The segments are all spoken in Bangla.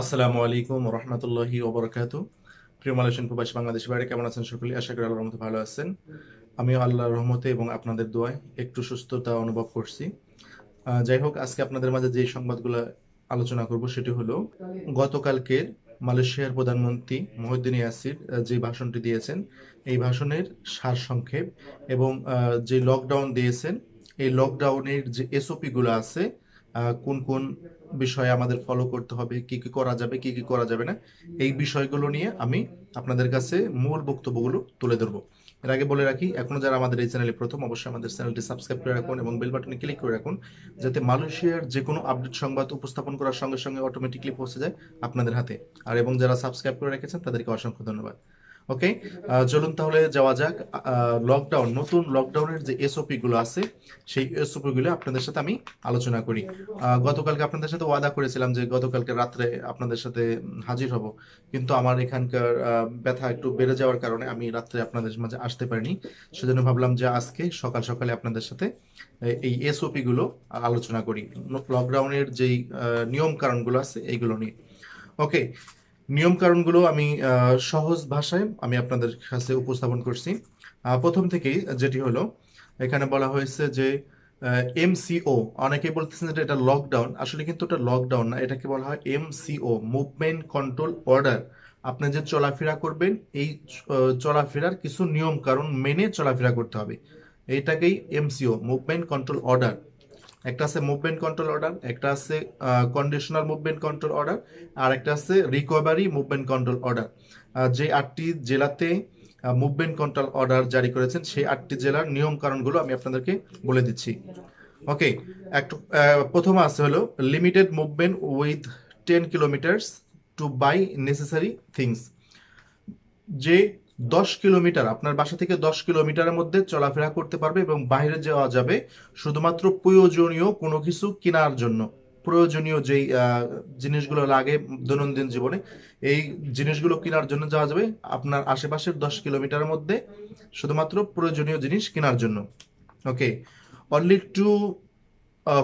আসসালামু আলাইকুম রহমতুল্লাহি ওবরাকাতু প্রিয় মালয়েশিয়ান প্রবাসী বাংলাদেশ বাইরে কেমন আছেন সকলে আশা করি আল্লাহর রহমতে ভালো আছেন আমিও আল্লাহর রহমতে এবং আপনাদের দোয়ায় একটু সুস্থতা অনুভব করছি যাই হোক আজকে আপনাদের মাঝে যে সংবাদগুলো আলোচনা করব সেটি হলো গতকালকের মালয়েশিয়ার প্রধানমন্ত্রী মহিউদ্দিন ইয়াসির যে ভাষণটি দিয়েছেন এই ভাষণের সার সংক্ষেপ এবং যে লকডাউন দিয়েছেন এই লকডাউনের যে এসওপিগুলো আছে কোন কোন বিষয়ে আমাদের ফলো করতে হবে কি কি করা যাবে কি কি করা যাবে না এই বিষয়গুলো নিয়ে আমি আপনাদের কাছে মূল বক্তব্যগুলো তুলে ধরবো এর আগে বলে রাখি এখনো যারা আমাদের এই চ্যানেলে প্রথম অবশ্যই আমাদের চ্যানেলটি সাবস্ক্রাইব করে রাখুন এবং বেল বাটনে ক্লিক করে রাখুন যাতে মালয়েশিয়ার যে কোনো আপডেট সংবাদ উপস্থাপন করার সঙ্গে সঙ্গে অটোমেটিকলি পৌঁছে যায় আপনাদের হাতে আর এবং যারা সাবস্ক্রাইব করে রেখেছেন তাদেরকে অসংখ্য ধন্যবাদ ওকে চলুন তাহলে যাওয়া যাক লকডাউন নতুন লকডাউনের যে এসওপি গুলো আছে সেই এসওপি গুলো আপনাদের সাথে আমি আলোচনা করি গতকালকে আপনাদের সাথে ওয়াদা করেছিলাম যে গতকালকে রাত্রে আপনাদের সাথে হাজির হব কিন্তু আমার এখানকার ব্যথা একটু বেড়ে যাওয়ার কারণে আমি রাত্রে আপনাদের মাঝে আসতে পারিনি সেজন্য ভাবলাম যে আজকে সকাল সকালে আপনাদের সাথে এই এসওপি গুলো আলোচনা করি লকডাউনের যেই নিয়ম কারণগুলো আছে এইগুলো নিয়ে ওকে নিয়মকানুনগুলো আমি সহজ ভাষায় আমি আপনাদের কাছে উপস্থাপন করছি প্রথম থেকেই যেটি হলো এখানে বলা হয়েছে যে এমসিও অনেকে বলতেছেন যে এটা লকডাউন আসলে কিন্তু এটা লকডাউন না এটাকে বলা হয় এমসিও মুভমেন্ট কন্ট্রোল অর্ডার আপনি যে চলাফেরা করবেন এই চলাফেরার কিছু নিয়ম কারণ মেনে চলাফেরা করতে হবে এইটাকেই এমসিও মুভমেন্ট কন্ট্রোল অর্ডার একটা আছে মুভমেন্ট কন্ট্রোল অর্ডার একটা আছে কন্ডিশনাল মুভমেন্ট কন্ট্রোল অর্ডার আর একটা আছে রিকভারি মুভমেন্ট কন্ট্রোল অর্ডার যে আটটি জেলাতে মুভমেন্ট কন্ট্রোল অর্ডার জারি করেছেন সেই আটটি জেলার নিয়ম কারণগুলো আমি আপনাদেরকে বলে দিচ্ছি ওকে একটু প্রথম আছে হলো limited movement with ten kilometres to buy necessary things যে দশ কিলোমিটার আপনার বাসা থেকে দশ কিলোমিটারের মধ্যে চলাফেরা করতে পারবে এবং বাইরে যাওয়া যাবে শুধুমাত্র প্রয়োজনীয় কোনো কিছু কেনার জন্য প্রয়োজনীয় যেই জিনিসগুলো লাগে দৈনন্দিন জীবনে এই জিনিসগুলো কেনার জন্য যাওয়া যাবে আপনার আশেপাশের দশ কিলোমিটারের মধ্যে শুধুমাত্র প্রয়োজনীয় জিনিস কেনার জন্য okay only two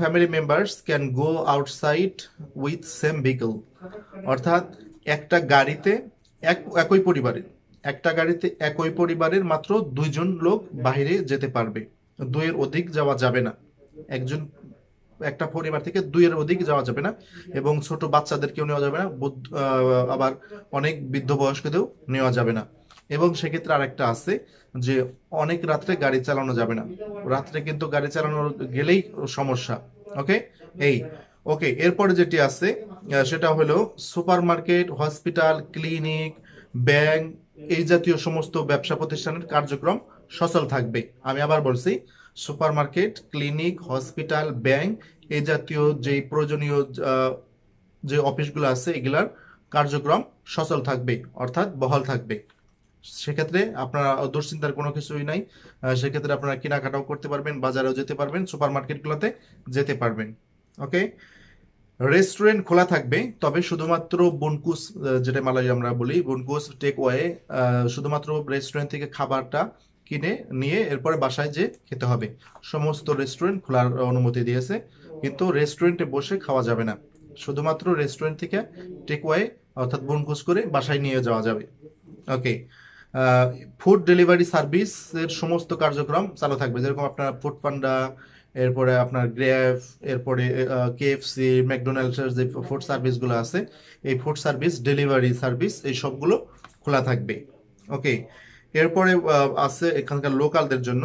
family members can go outside with same vehicle অর্থাৎ একটা গাড়িতে এক একই পরিবারের একটা গাড়িতে একই পরিবারের মাত্র দুইজন লোক বাহিরে যেতে পারবে দুইয়ের অধিক যাওয়া যাবে না একজন একটা পরিবার থেকে দুইয়ের অধিক যাওয়া যাবে না এবং ছোট বাচ্চাদেরকেও নেওয়া যাবে না আবার অনেক বৃদ্ধ বয়স্কদেরও নেওয়া যাবে না এবং সেক্ষেত্রে আরেকটা আছে যে অনেক রাত্রে গাড়ি চালানো যাবে না রাত্রে কিন্তু গাড়ি চালানো গেলেই সমস্যা ওকে এই ওকে এরপরে যেটি আছে সেটা হলো supermarket hospital clinic bank এই জাতীয় সমস্ত ব্যবসা প্রতিষ্ঠানের কার্যক্রম সচল থাকবে আমি আবার বলছি সুপারমার্কেট ক্লিনিক হসপিটাল ব্যাংক এই জাতীয় যে প্রয়োজনীয় যে অফিসগুলো আছে এগুলার কার্যক্রম সচল থাকবে অর্থাৎ বহাল থাকবে সেক্ষেত্রে আপনারা দুশ্চিন্তার কোনো কিছুই নাই সেক্ষেত্রে আপনারা কেনাকাটাও করতে পারবেন বাজারেও যেতে পারবেন সুপার মার্কেটগুলোতে যেতে পারবেন ওকে রেস্টুরেন্ট খোলা থাকবে তবে শুধুমাত্র বনকুস যেটা মালাই আমরা বলি বনকুস টেক ওয়ে শুধুমাত্র রেস্টুরেন্ট থেকে খাবারটা কিনে নিয়ে এরপরে বাসায় যে খেতে হবে সমস্ত রেস্টুরেন্ট খোলার অনুমতি দিয়েছে কিন্তু রেস্টুরেন্টে বসে খাওয়া যাবে না শুধুমাত্র রেস্টুরেন্ট থেকে টেক ওয়ে অর্থাৎ বনকুস করে বাসায় নিয়ে যাওয়া যাবে ওকে ফুড ডেলিভারি সার্ভিসের সমস্ত কার্যক্রম চালু থাকবে যেরকম আপনার ফুড পান্ডা এরপরে আপনার গ্রেফ এরপরে কেএফসি ম্যাকডোনাল্ডসের যে ফুড সার্ভিসগুলো আছে এই ফুড সার্ভিস ডেলিভারি সার্ভিস এই সবগুলো খোলা থাকবে ওকে এরপরে আছে এখানকার লোকালদের জন্য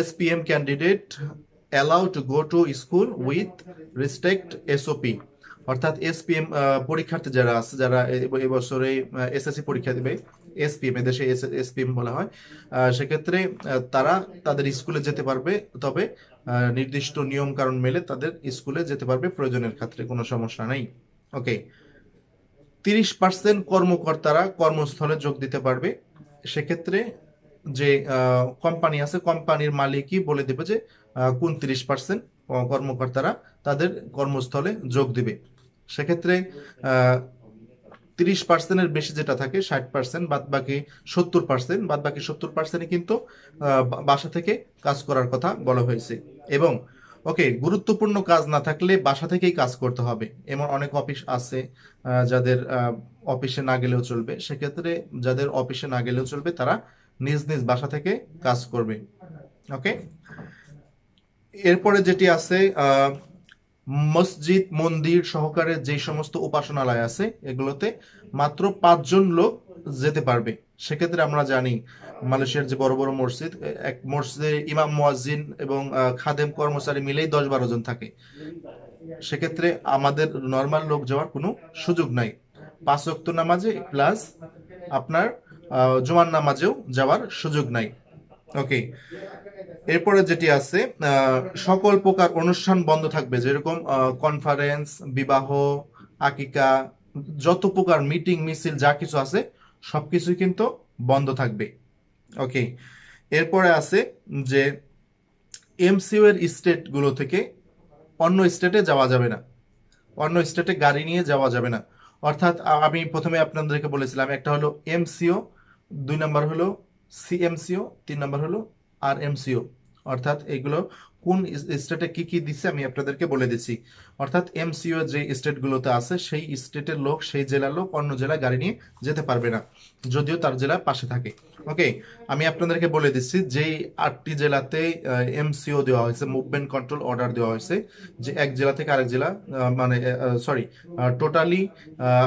SPM candidate allow to go to school with respect SOP অর্থাৎ এসপিএম পরীক্ষার্থী যারা আছে যারা এবছরে এসএসসি পরীক্ষা দেবে এসপিএম এদেশে এসপিএম বলা হয় সেক্ষেত্রে তারা তাদের স্কুলে যেতে পারবে তবে নির্দিষ্ট নিয়ম কারণ মেলে তাদের স্কুলে যেতে পারবে প্রয়োজনের ক্ষেত্রে কোনো সমস্যা নেই ওকে তিরিশ পার্সেন্ট কর্মকর্তারা কর্মস্থলে যোগ দিতে পারবে সেক্ষেত্রে যে কোম্পানি আছে কোম্পানির মালিকই বলে দেবে যে কোন তিরিশ পার্সেন্ট কর্মকর্তারা তাদের কর্মস্থলে যোগ দিবে সেক্ষেত্রে তিরিশ পার্সেন্টের বেশি যেটা থাকে ষাট পার্সেন্ট বাদ বাকি সত্তর পার্সেন্ট বাদ বাকি সত্তর পার্সেন্টে কিন্তু বাসা থেকে কাজ করার কথা বলা হয়েছে এবং ওকে গুরুত্বপূর্ণ কাজ না থাকলে বাসা থেকেই কাজ করতে হবে এমন অনেক অফিস আছে যাদের অফিসে না গেলেও চলবে সেক্ষেত্রে যাদের অফিসে না গেলেও চলবে তারা নিজ নিজ বাসা থেকে কাজ করবে ওকে এরপরে যেটি আছে মসজিদ মন্দির সহকারে যে সমস্ত উপাসনালয় আছে এগুলোতে মাত্র পাঁচজন লোক যেতে পারবে সেক্ষেত্রে আমরা জানি মালয়েশিয়ার যে বড় বড় মসজিদ এক মসজিদে ইমাম মোয়াজিন এবং খাদেম কর্মচারী মিলেই দশ বারো জন থাকে সেক্ষেত্রে আমাদের নর্মাল লোক যাওয়ার কোনো সুযোগ নাই পাঁচ অক্ত নামাজে প্লাস আপনার জুমান নামাজেও যাওয়ার সুযোগ নাই ওকে এরপরে যেটি আছে সকল প্রকার অনুষ্ঠান বন্ধ থাকবে যেরকম কনফারেন্স বিবাহ আকিকা যত প্রকার মিটিং মিছিল যা কিছু আছে সব কিছুই কিন্তু বন্ধ থাকবে ওকে এরপরে আছে যে এমসিউ এর স্টেটগুলো থেকে অন্য স্টেটে যাওয়া যাবে না অন্য স্টেটে গাড়ি নিয়ে যাওয়া যাবে না অর্থাৎ আমি প্রথমে আপনাদেরকে বলেছিলাম একটা হলো এমসিও দুই নম্বর হলো সিএমসিও তিন নম্বর হলো আর এমসিও অর্থাৎ এগুলো কোন স্টেটে কি কি দিচ্ছে আমি আপনাদেরকে বলে দিচ্ছি অর্থাৎ এমসিও যে স্টেটগুলোতে আছে সেই স্টেটের লোক সেই জেলার লোক অন্য জেলায় গাড়ি নিয়ে যেতে পারবে না যদিও তার জেলা পাশে থাকে ওকে আমি আপনাদেরকে বলে দিচ্ছি যে আটটি জেলাতে এমসিও দেওয়া হয়েছে মুভমেন্ট কন্ট্রোল অর্ডার দেওয়া হয়েছে যে এক জেলা থেকে আরেক জেলা মানে সরি টোটালি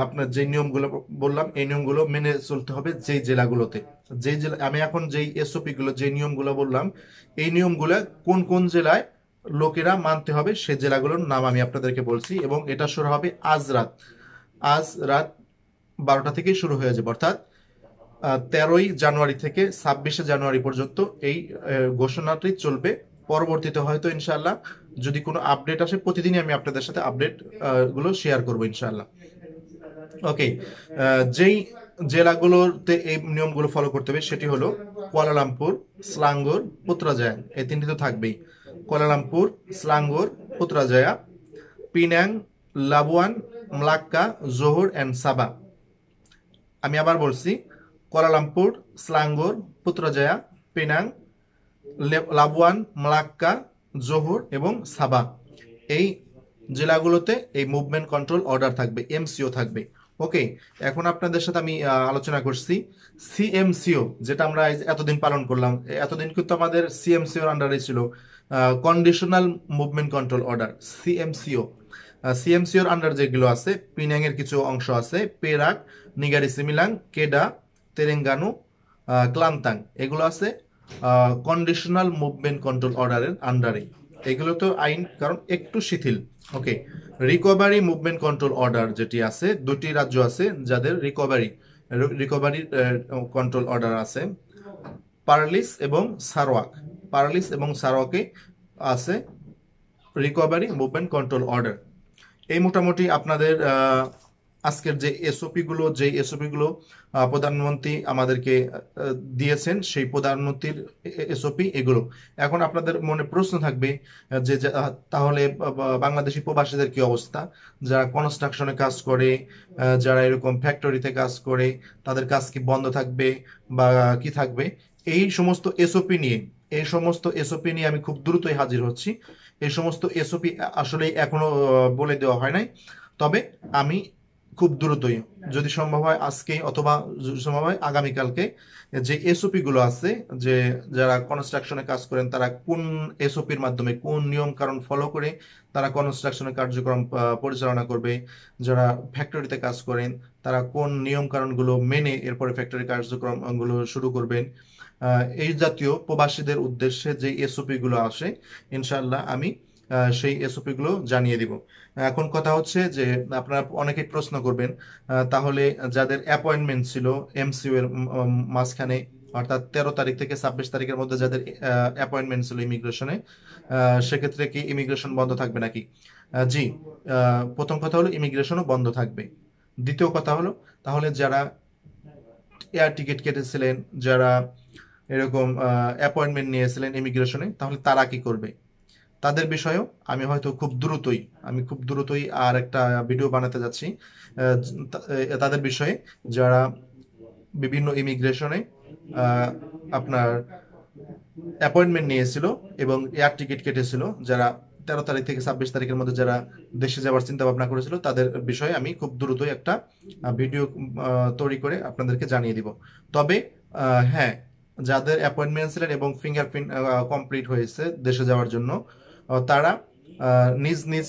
আপনার যে নিয়মগুলো বললাম এই নিয়মগুলো মেনে চলতে হবে যেই জেলাগুলোতে যে জেলা আমি এখন যেই গুলো যে নিয়মগুলো বললাম এই নিয়মগুলো কোন কোন জেলায় লোকেরা মানতে হবে সে জেলাগুলোর নাম আমি আপনাদেরকে বলছি এবং এটা শুরু হবে আজ রাত আজ রাত বারোটা থেকেই শুরু হয়ে যাবে অর্থাৎ তেরোই জানুয়ারি থেকে ছাব্বিশে জানুয়ারি পর্যন্ত এই ঘোষণাটি চলবে পরবর্তীতে হয়তো ইনশাল্লাহ যদি কোনো আপডেট আসে প্রতিদিনই আমি আপনাদের সাথে আপডেট গুলো শেয়ার করবো ইনশাল্লাহ ওকে যেই জেলাগুলোতে এই নিয়মগুলো ফলো করতে হবে সেটি হলো কুয়ালালামপুর স্লাঙ্গর পুত্রাজায়ান এই তিনটি তো থাকবেই Kuala Lumpur Selangor Putrajaya Penang Labuan Malacca Johor and Sabah আমি আবার বলছি কোয়ালালামপুর স্লাঙ্গুর পুত্রজয়া পিন্যাং লাবুয়ান মলাক্কা জোহর এবং সাবা এই জেলাগুলোতে এই মুভমেন্ট কন্ট্রোল অর্ডার থাকবে এমসিও থাকবে ওকে এখন আপনাদের সাথে আমি আলোচনা করছি সিএমসিও যেটা আমরা এতদিন পালন করলাম এতদিন কিন্তু আমাদের সিএমসিওর আন্ডারে ছিল conditional movement control order CMCO সিএমসিওর আন্ডার যেগুলো আছে পিনাংয়ের কিছু অংশ আছে পেরাক নিগারি সিমিলাং কেডা তেরেঙ্গানু ক্লান্তাং এগুলো আছে কন্ডিশনাল মুভমেন্ট কন্ট্রোল অর্ডারের আন্ডারে এগুলো তো আইন কারণ একটু শিথিল okay recovery movement control order যেটি আছে দুটি রাজ্য আছে যাদের রিকভারি রিকভারি কন্ট্রোল অর্ডার আছে পার্লিস এবং সারোয়াক পারালিস এবং সারোকে আছে রিকভারি মুভমেন্ট কন্ট্রোল অর্ডার এই মোটামুটি আপনাদের আজকের যে এসওপিগুলো যে এসওপিগুলো প্রধানমন্ত্রী আমাদেরকে দিয়েছেন সেই প্রধানমন্ত্রীর এসওপি এগুলো এখন আপনাদের মনে প্রশ্ন থাকবে যে তাহলে বাংলাদেশি প্রবাসীদের কি অবস্থা যারা কনস্ট্রাকশনে কাজ করে যারা এরকম ফ্যাক্টরিতে কাজ করে তাদের কাজ কি বন্ধ থাকবে বা কি থাকবে এই সমস্ত এসওপি নিয়ে এই সমস্ত এসওপি নিয়ে আমি খুব দ্রুতই হাজির হচ্ছি এই সমস্ত এসওপি আসলে এখনো বলে দেওয়া হয় নাই তবে আমি খুব দ্রুতই যদি সম্ভব হয় আজকে অথবা সম্ভব হয় আগামীকালকে যে এসওপি গুলো আছে যে যারা কনস্ট্রাকশনে কাজ করেন তারা কোন এসওপির মাধ্যমে কোন নিয়ম কারণ ফলো করে তারা কনস্ট্রাকশনের কার্যক্রম পরিচালনা করবে যারা ফ্যাক্টরিতে কাজ করেন তারা কোন নিয়ম কারণগুলো মেনে এরপরে ফ্যাক্টরি কার্যক্রমগুলো শুরু করবেন এই জাতীয় প্রবাসীদের উদ্দেশ্যে যে এসওপিগুলো আসে ইনশাল্লাহ আমি সেই এসওপিগুলো জানিয়ে দিব এখন কথা হচ্ছে যে আপনারা অনেকেই প্রশ্ন করবেন তাহলে যাদের অ্যাপয়েন্টমেন্ট ছিল এমসিউ এর মাঝখানে অর্থাৎ তেরো তারিখ থেকে ছাব্বিশ তারিখের মধ্যে যাদের অ্যাপয়েন্টমেন্ট ছিল ইমিগ্রেশনে সেক্ষেত্রে কি ইমিগ্রেশন বন্ধ থাকবে নাকি জি প্রথম কথা হলো ইমিগ্রেশনও বন্ধ থাকবে দ্বিতীয় কথা হলো তাহলে যারা এয়ার টিকিট কেটেছিলেন যারা এরকম অ্যাপয়েন্টমেন্ট নিয়েছিলেন ইমিগ্রেশনে তাহলে তারা কি করবে তাদের বিষয়েও আমি হয়তো খুব দ্রুতই আমি খুব দ্রুতই আর একটা ভিডিও বানাতে যাচ্ছি তাদের বিষয়ে যারা বিভিন্ন ইমিগ্রেশনে আপনার অ্যাপয়েন্টমেন্ট নিয়েছিল এবং এয়ার টিকিট কেটেছিল যারা তেরো তারিখ থেকে ছাব্বিশ তারিখের মধ্যে যারা দেশে যাওয়ার চিন্তা ভাবনা করেছিল তাদের বিষয়ে আমি খুব দ্রুতই একটা ভিডিও তৈরি করে আপনাদেরকে জানিয়ে দিব তবে হ্যাঁ যাদের অ্যাপয়েন্টমেন্ট ছিলেন এবং ফিঙ্গারপ্রিন্ট কমপ্লিট হয়েছে দেশে যাওয়ার জন্য তারা নিজ নিজ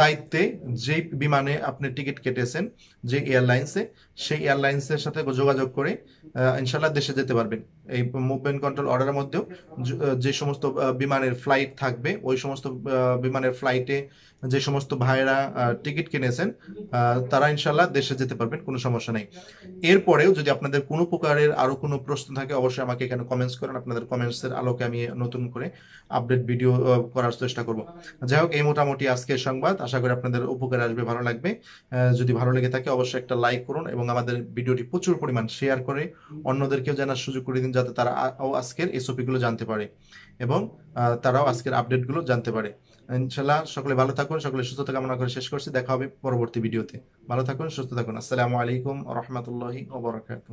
দায়িত্বে যেই বিমানে আপনি টিকিট কেটেছেন যে এয়ারলাইন্সে সেই এয়ারলাইন্সের সাথে যোগাযোগ করে ইনশাল্লাহ দেশে যেতে পারবেন এই মুভমেন্ট কন্ট্রোল অর্ডারের মধ্যেও যে সমস্ত বিমানের ফ্লাইট থাকবে ওই সমস্ত বিমানের ফ্লাইটে যে সমস্ত ভাইয়েরা টিকিট কিনেছেন তারা ইনশাল্লাহ দেশে যেতে পারবেন কোনো সমস্যা নেই এরপরেও যদি আপনাদের কোনো প্রকারের আরো কোনো প্রশ্ন থাকে অবশ্যই আমাকে এখানে কমেন্টস করেন আপনাদের কমেন্টসের আলোকে আমি নতুন করে আপডেট ভিডিও করার চেষ্টা করব যাই হোক এই মোটামুটি আজকের সংবাদ আশা করি আপনাদের উপকার আসবে ভালো লাগবে যদি ভালো লেগে থাকে অবশ্যই একটা লাইক করুন এবং আমাদের ভিডিওটি প্রচুর পরিমাণ শেয়ার করে অন্যদেরকেও জানার সুযোগ করে দিন যাতে তারা আজকের এসওপিগুলো জানতে পারে এবং তারাও আজকের আপডেটগুলো জানতে পারে ইনশাল্লাহ সকলে ভালো থাকুন সকলে সুস্থ কামনা করে শেষ করছি দেখা হবে পরবর্তী ভিডিওতে ভালো থাকুন সুস্থ থাকুন আসসালামু আলাইকুম রহমতুল্লাহি ওবরাকাতু